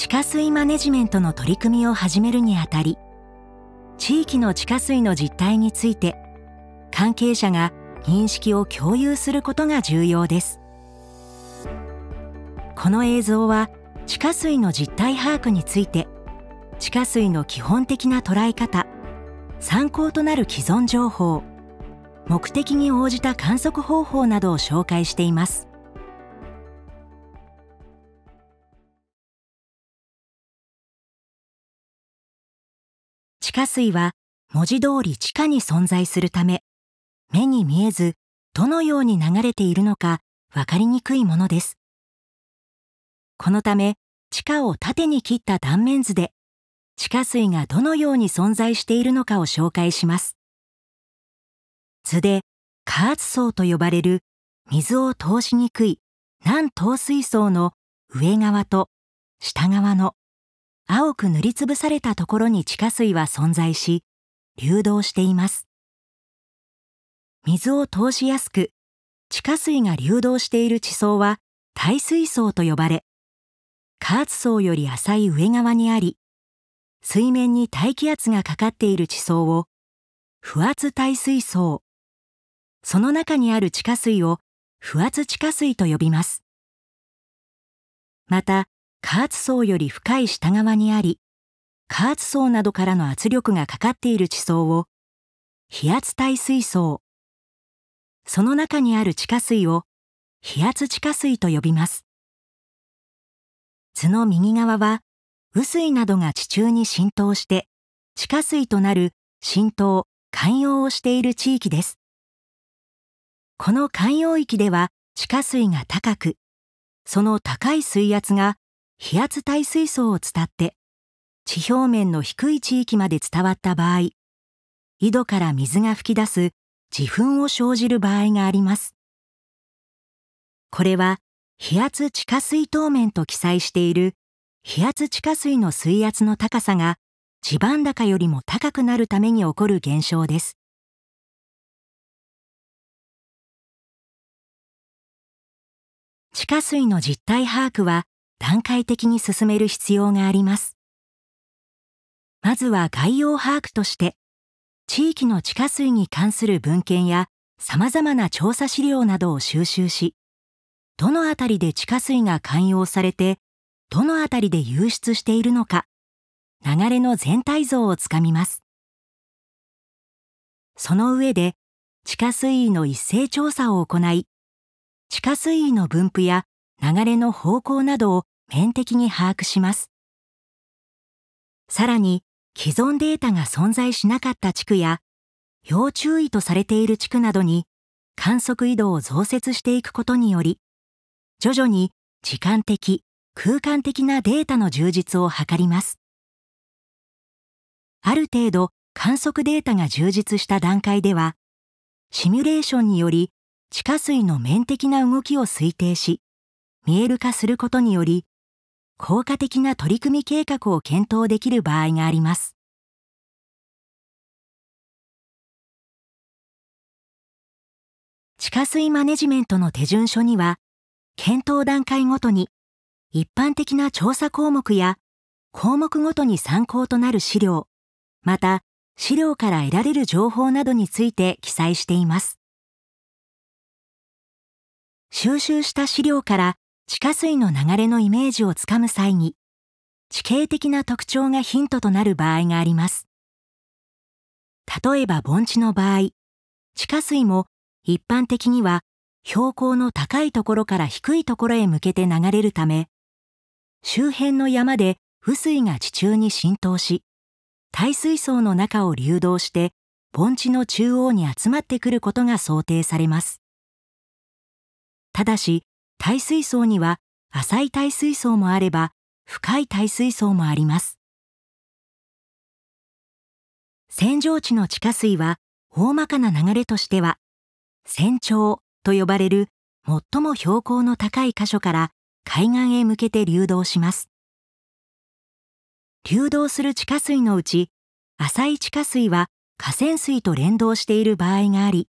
地下水マネジメントの取り組みを始めるにあたり地域の地下水の実態について関係者が認識を共有することが重要ですこの映像は地下水の実態把握について地下水の基本的な捉え方参考となる既存情報目的に応じた観測方法などを紹介しています地下水は文字通り地下に存在するため、目に見えずどのように流れているのかわかりにくいものです。このため地下を縦に切った断面図で地下水がどのように存在しているのかを紹介します。図で加圧層と呼ばれる水を通しにくい南透水層の上側と下側の青く塗りつぶされたところに地下水は存在し、流動しています。水を通しやすく、地下水が流動している地層は耐水層と呼ばれ、加圧層より浅い上側にあり、水面に大気圧がかかっている地層を、不圧耐水層、その中にある地下水を不圧地下水と呼びます。また、加圧層より深い下側にあり、加圧層などからの圧力がかかっている地層を、非圧耐水層、その中にある地下水を、非圧地下水と呼びます。図の右側は、雨水などが地中に浸透して、地下水となる浸透、寛容をしている地域です。この寛容域では地下水が高く、その高い水圧が飛圧耐水層を伝って地表面の低い地域まで伝わった場合井戸から水が噴き出す自噴を生じる場合がありますこれは飛圧地下水当面と記載している飛圧地下水の水圧の高さが地盤高よりも高くなるために起こる現象です地下水の実態把握は段階的に進める必要があります。まずは概要把握として、地域の地下水に関する文献や様々な調査資料などを収集し、どのあたりで地下水が寛容されて、どのあたりで流出しているのか、流れの全体像をつかみます。その上で、地下水位の一斉調査を行い、地下水位の分布や流れの方向などを面的に把握します。さらに、既存データが存在しなかった地区や、要注意とされている地区などに、観測移動を増設していくことにより、徐々に時間的、空間的なデータの充実を図ります。ある程度観測データが充実した段階では、シミュレーションにより地下水の面的な動きを推定し、見える化することにより効果的な取り組み計画を検討できる場合があります。地下水マネジメントの手順書には、検討段階ごとに一般的な調査項目や項目ごとに参考となる資料、また資料から得られる情報などについて記載しています。収集した資料から地下水の流れのイメージをつかむ際に地形的な特徴がヒントとなる場合があります例えば盆地の場合地下水も一般的には標高の高いところから低いところへ向けて流れるため周辺の山で雨水が地中に浸透し耐水層の中を流動して盆地の中央に集まってくることが想定されますただし耐水層には浅い耐水層もあれば深い耐水層もあります扇状地の地下水は大まかな流れとしては船長と呼ばれる最も標高の高い箇所から海岸へ向けて流動します流動する地下水のうち浅い地下水は河川水と連動している場合があり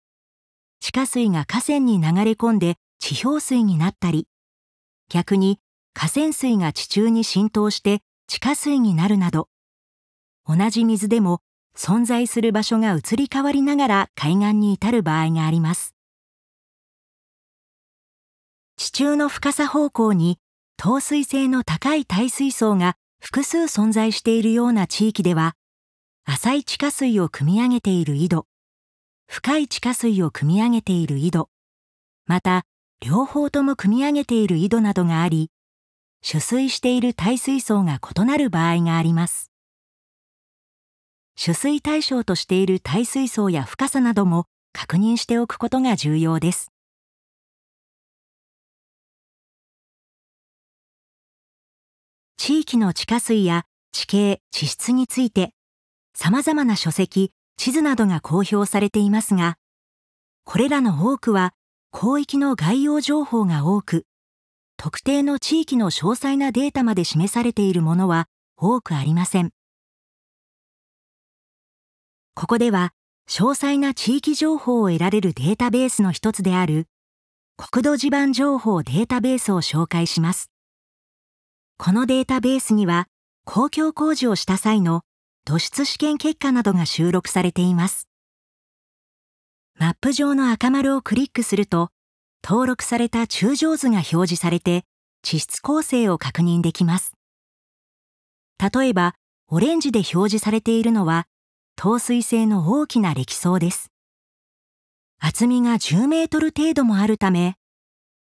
地下水が河川に流れ込んで地表水になったり逆に河川水が地中に浸透して地下水になるなど同じ水でも存在する場所が移り変わりながら海岸に至る場合があります地中の深さ方向に透水性の高い耐水層が複数存在しているような地域では浅い地下水を汲み上げている井戸深い地下水を汲み上げている井戸また両方とも組み上げている井戸などがあり取水している耐水層が異なる場合があります取水対象としている耐水層や深さなども確認しておくことが重要です地域の地下水や地形地質についてさまざまな書籍地図などが公表されていますがこれらの多くは広域の概要情報が多く、特定の地域の詳細なデータまで示されているものは多くありません。ここでは、詳細な地域情報を得られるデータベースの一つである、国土地盤情報データベースを紹介します。このデータベースには、公共工事をした際の土質試験結果などが収録されています。マップ上の赤丸をクリックすると、登録された中状図が表示されて、地質構成を確認できます。例えば、オレンジで表示されているのは、透水性の大きな歴層です。厚みが10メートル程度もあるため、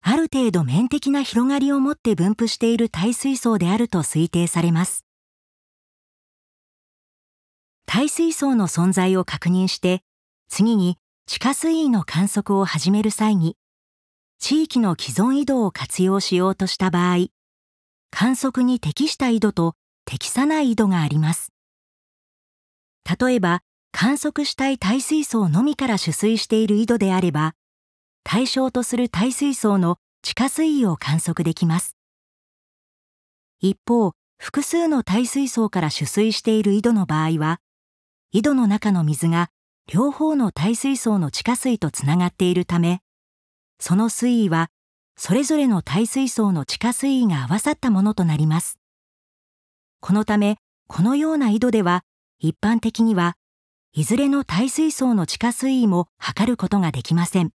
ある程度面的な広がりを持って分布している耐水層であると推定されます。耐水層の存在を確認して、次に地下水位の観測を始める際に、地域の既存井戸を活用しようとした場合、観測に適した井戸と適さない井戸があります。例えば、観測したい耐水槽のみから取水している井戸であれば、対象とする耐水槽の地下水位を観測できます。一方、複数の耐水槽から取水している井戸の場合は、井戸の中の水が両方の耐水槽の地下水とつながっているためその水位はそれぞれの耐水槽の地下水位が合わさったものとなりますこのためこのような井戸では一般的にはいずれの耐水槽の地下水位も測ることができません